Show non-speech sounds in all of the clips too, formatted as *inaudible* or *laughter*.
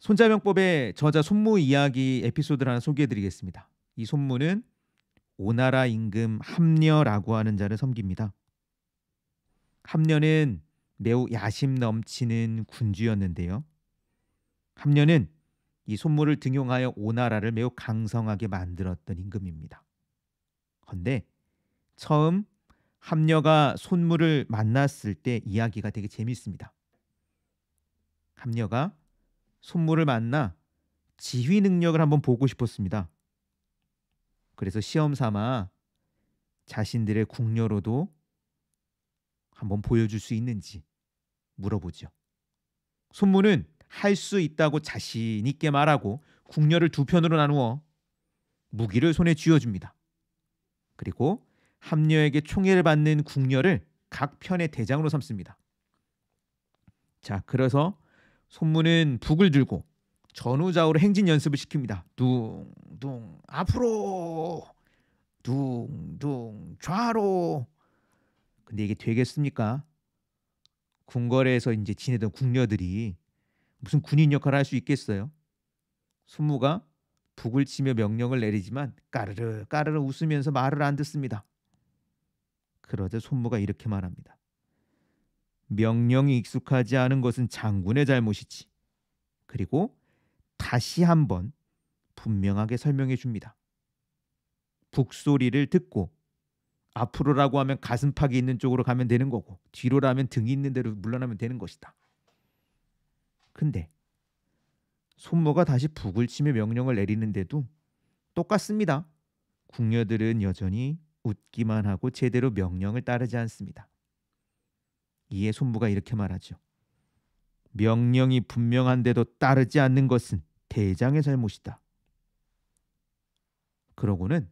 손자병법의 저자 손무 이야기 에피소드를 하나 소개해드리겠습니다. 이 손무는 오나라 임금 합녀라고 하는 자를 섬깁니다. 합녀는 매우 야심 넘치는 군주였는데요. 합녀는 이 손무를 등용하여 오나라를 매우 강성하게 만들었던 임금입니다. 헌데 처음 합녀가 손무를 만났을 때 이야기가 되게 재미있습니다. 합녀가 손물을 만나 지휘 능력을 한번 보고 싶었습니다. 그래서 시험 삼아 자신들의 궁녀로도 한번 보여줄 수 있는지 물어보죠. 손무는 할 수 있다고 자신 있게 말하고 궁녀를 두 편으로 나누어 무기를 손에 쥐어줍니다. 그리고 합녀에게 총애를 받는 궁녀를 각 편의 대장으로 삼습니다. 자, 그래서 손문은 북을 들고 전후좌우로 행진 연습을 시킵니다. 둥둥 앞으로 둥둥 좌로 근데 이게 되겠습니까? 궁궐에서 이제 지내던 궁녀들이 무슨 군인 역할을 할 수 있겠어요? 순무가 북을 치며 명령을 내리지만 까르르 까르르 웃으면서 말을 안 듣습니다. 그러자 손무가 이렇게 말합니다. 명령이 익숙하지 않은 것은 장군의 잘못이지. 그리고 다시 한번 분명하게 설명해 줍니다. 북소리를 듣고 앞으로라고 하면 가슴팍이 있는 쪽으로 가면 되는 거고 뒤로라면 등이 있는 대로 물러나면 되는 것이다. 근데 손모가 다시 북을 치며 명령을 내리는데도 똑같습니다. 궁녀들은 여전히 웃기만 하고 제대로 명령을 따르지 않습니다. 이에 손부가 이렇게 말하죠. 명령이 분명한데도 따르지 않는 것은 대장의 잘못이다. 그러고는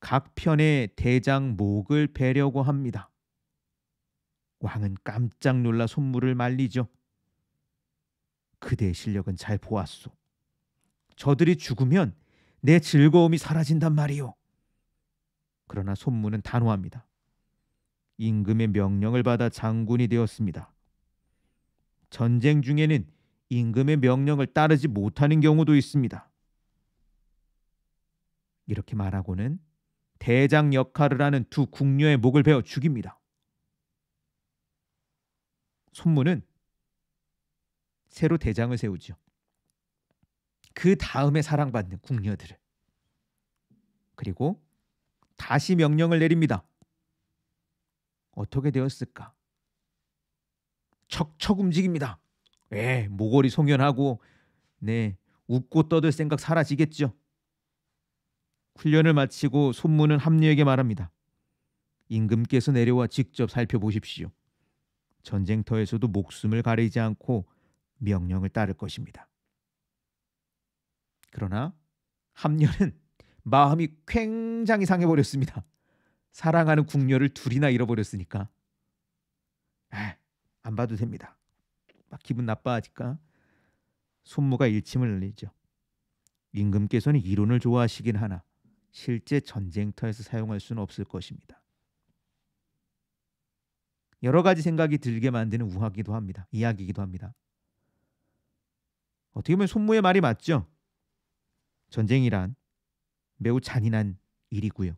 각 편의 대장 목을 베려고 합니다. 왕은 깜짝 놀라 손물을 말리죠. 그대의 실력은 잘 보았소. 저들이 죽으면 내 즐거움이 사라진단 말이오. 그러나 손무는 단호합니다. 임금의 명령을 받아 장군이 되었습니다. 전쟁 중에는 임금의 명령을 따르지 못하는 경우도 있습니다. 이렇게 말하고는 대장 역할을 하는 두 궁녀의 목을 베어 죽입니다. 손무는 새로 대장을 세우죠. 그 다음에 사랑받는 궁녀들을. 그리고 다시 명령을 내립니다. 어떻게 되었을까? 척척 움직입니다. 에, 예, 모골이 송연하고 네, 웃고 떠들 생각 사라지겠죠. 훈련을 마치고 손무는 함녀에게 말합니다. 임금께서 내려와 직접 살펴보십시오. 전쟁터에서도 목숨을 가리지 않고 명령을 따를 것입니다. 그러나 함녀는 마음이 굉장히 상해버렸습니다. 사랑하는 궁녀를 둘이나 잃어버렸으니까 에, 안 봐도 됩니다. 막 기분 나빠하니까 손모가 일침을 날리죠. 임금께서는 이론을 좋아하시긴 하나 실제 전쟁터에서 사용할 수는 없을 것입니다. 여러 가지 생각이 들게 만드는 우화기도 합니다. 이야기기도 합니다. 어떻게 보면 손모의 말이 맞죠. 전쟁이란 매우 잔인한 일이고요.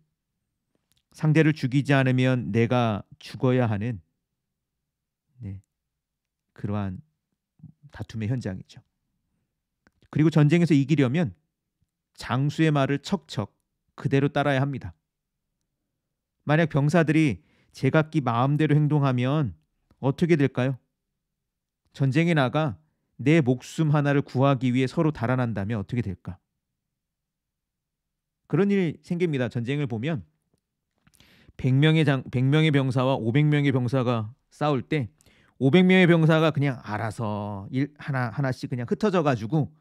상대를 죽이지 않으면 내가 죽어야 하는 네, 그러한 다툼의 현장이죠. 그리고 전쟁에서 이기려면 장수의 말을 척척 그대로 따라야 합니다. 만약 병사들이 제각기 마음대로 행동하면 어떻게 될까요? 전쟁에 나가 내 목숨 하나를 구하기 위해 서로 달아난다면 어떻게 될까? 그런 일이 생깁니다. 전쟁을 보면 100명의 장 100명의 병사와 500명의 병사가 싸울 때 500명의 병사가 그냥 알아서 일 하나 하나씩 그냥 흩어져 가지고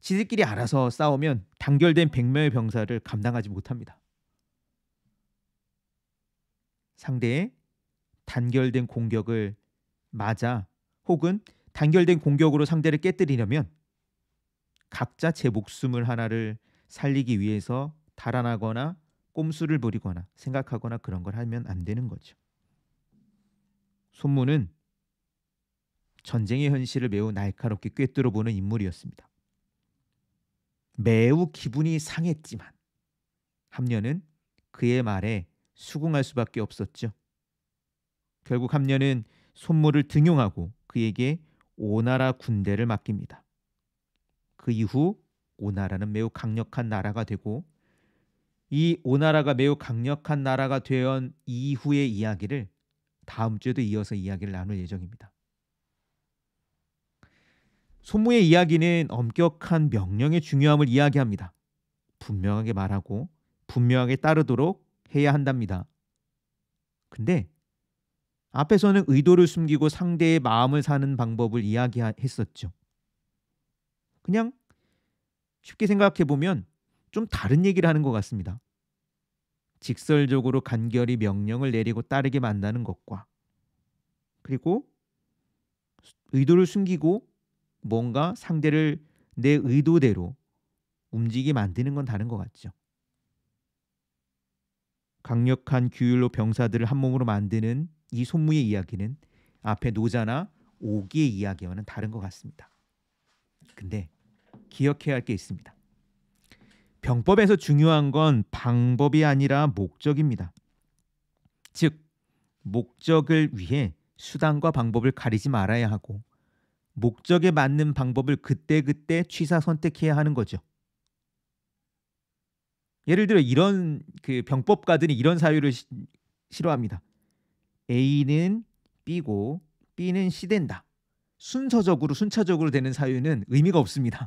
지들끼리 알아서 싸우면 단결된 100명의 병사를 감당하지 못합니다. 상대의 단결된 공격을 맞아 혹은 단결된 공격으로 상대를 깨뜨리려면 각자 제 목숨을 하나를 살리기 위해서 달아나거나 꼼수를 부리거나 생각하거나 그런 걸 하면 안 되는 거죠. 손문은 전쟁의 현실을 매우 날카롭게 꿰뚫어 보는 인물이었습니다. 매우 기분이 상했지만 함녀는 그의 말에 수긍할 수밖에 없었죠. 결국 함녀는 손무를 등용하고 그에게 오나라 군대를 맡깁니다. 그 이후 오나라는 매우 강력한 나라가 되고 이 오나라가 매우 강력한 나라가 되온 이후의 이야기를 다음 주에도 이어서 이야기를 나눌 예정입니다. 소무의 이야기는 엄격한 명령의 중요함을 이야기합니다. 분명하게 말하고 분명하게 따르도록 해야 한답니다. 근데 앞에서는 의도를 숨기고 상대의 마음을 사는 방법을 이야기했었죠. 그냥 쉽게 생각해 보면 좀 다른 얘기를 하는 것 같습니다. 직설적으로 간결히 명령을 내리고 따르게 만드는 것과 그리고 의도를 숨기고 뭔가 상대를 내 의도대로 움직이게 만드는 건 다른 것 같죠. 강력한 규율로 병사들을 한 몸으로 만드는 이 손무의 이야기는 앞에 노자나 오기의 이야기와는 다른 것 같습니다. 근데 기억해야 할 게 있습니다. 병법에서 중요한 건 방법이 아니라 목적입니다. 즉 목적을 위해 수단과 방법을 가리지 말아야 하고 목적에 맞는 방법을 그때그때 취사 선택해야 하는 거죠. 예를 들어 이런 그 병법가들이 이런 사유를 시, 싫어합니다. A는 B고 B는 C 된다. 순서적으로 순차적으로 되는 사유는 의미가 없습니다.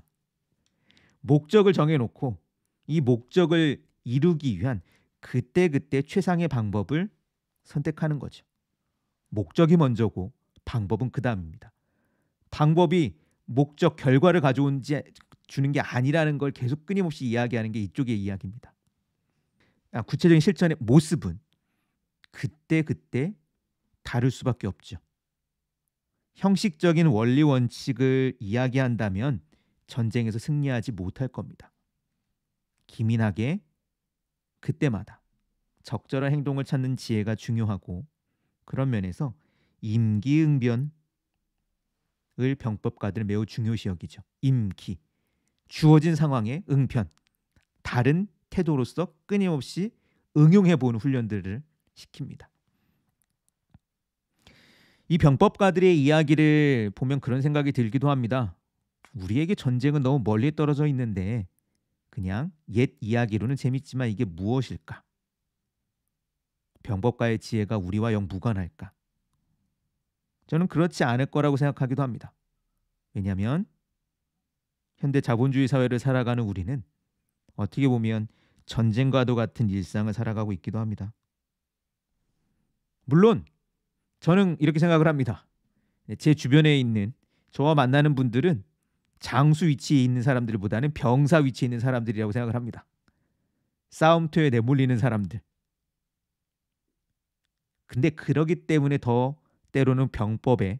목적을 정해놓고 이 목적을 이루기 위한 그때그때 최상의 방법을 선택하는 거죠. 목적이 먼저고 방법은 그 다음입니다. 방법이 목적 결과를 가져온지 주는 게 아니라는 걸 계속 끊임없이 이야기하는 게 이쪽의 이야기입니다. 아, 구체적인 실천의 모습은 그때 그때 다를 수밖에 없죠. 형식적인 원리 원칙을 이야기한다면 전쟁에서 승리하지 못할 겁니다. 기민하게 그때마다 적절한 행동을 찾는 지혜가 중요하고 그런 면에서 임기응변을 병법가들은 매우 중요시 여기죠. 임기 주어진 상황에 응편 다른 태도로서 끊임없이 응용해 보는 훈련들을 시킵니다. 이 병법가들의 이야기를 보면 그런 생각이 들기도 합니다. 우리에게 전쟁은 너무 멀리 떨어져 있는데 그냥 옛 이야기로는 재밌지만 이게 무엇일까? 병법가의 지혜가 우리와 영 무관할까? 저는 그렇지 않을 거라고 생각하기도 합니다. 왜냐하면 현대 자본주의 사회를 살아가는 우리는 어떻게 보면 전쟁과도 같은 일상을 살아가고 있기도 합니다. 물론 저는 이렇게 생각을 합니다. 제 주변에 있는 저와 만나는 분들은 장수 위치에 있는 사람들보다는 병사 위치에 있는 사람들이라고 생각을 합니다. 싸움터에 내몰리는 사람들. 근데 그러기 때문에 더 때로는 병법에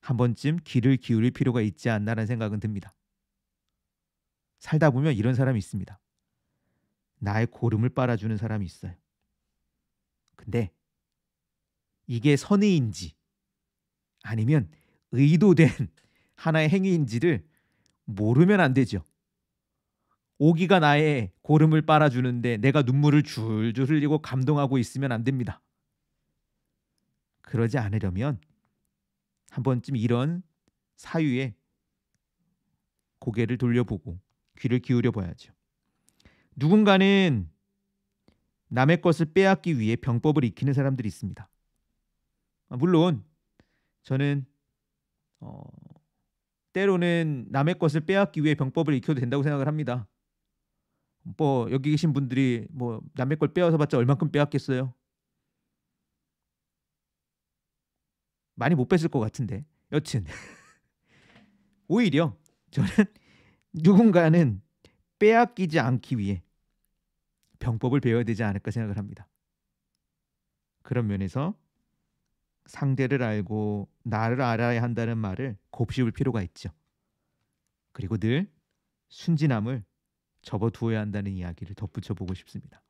한 번쯤 귀를 기울일 필요가 있지 않나라는 생각은 듭니다. 살다 보면 이런 사람이 있습니다. 나의 고름을 빨아주는 사람이 있어요. 근데 이게 선의인지 아니면 의도된 *laughs* 하나의 행위인지를 모르면 안 되죠. 오기가 나의 고름을 빨아주는데 내가 눈물을 줄줄 흘리고 감동하고 있으면 안 됩니다. 그러지 않으려면 한 번쯤 이런 사유에 고개를 돌려보고 귀를 기울여 봐야죠. 누군가는 남의 것을 빼앗기 위해 병법을 익히는 사람들이 있습니다. 물론 저는 어, 때로는 남의 것을 빼앗기 위해 병법을 익혀도 된다고 생각을 합니다. 뭐 여기 계신 분들이 뭐 남의 걸 빼앗아 봤자 얼만큼 빼앗겠어요? 많이 못뺏을것 같은데 여튼 *laughs* 오히려 저는 누군가는 빼앗기지 않기 위해 병법을 배워야 되지 않을까 생각을 합니다. 그런 면에서 상대를 알고 나를 알아야 한다는 말을 곱씹을 필요가 있죠. 그리고 늘 순진함을 접어두어야 한다는 이야기를 덧붙여 보고 싶습니다.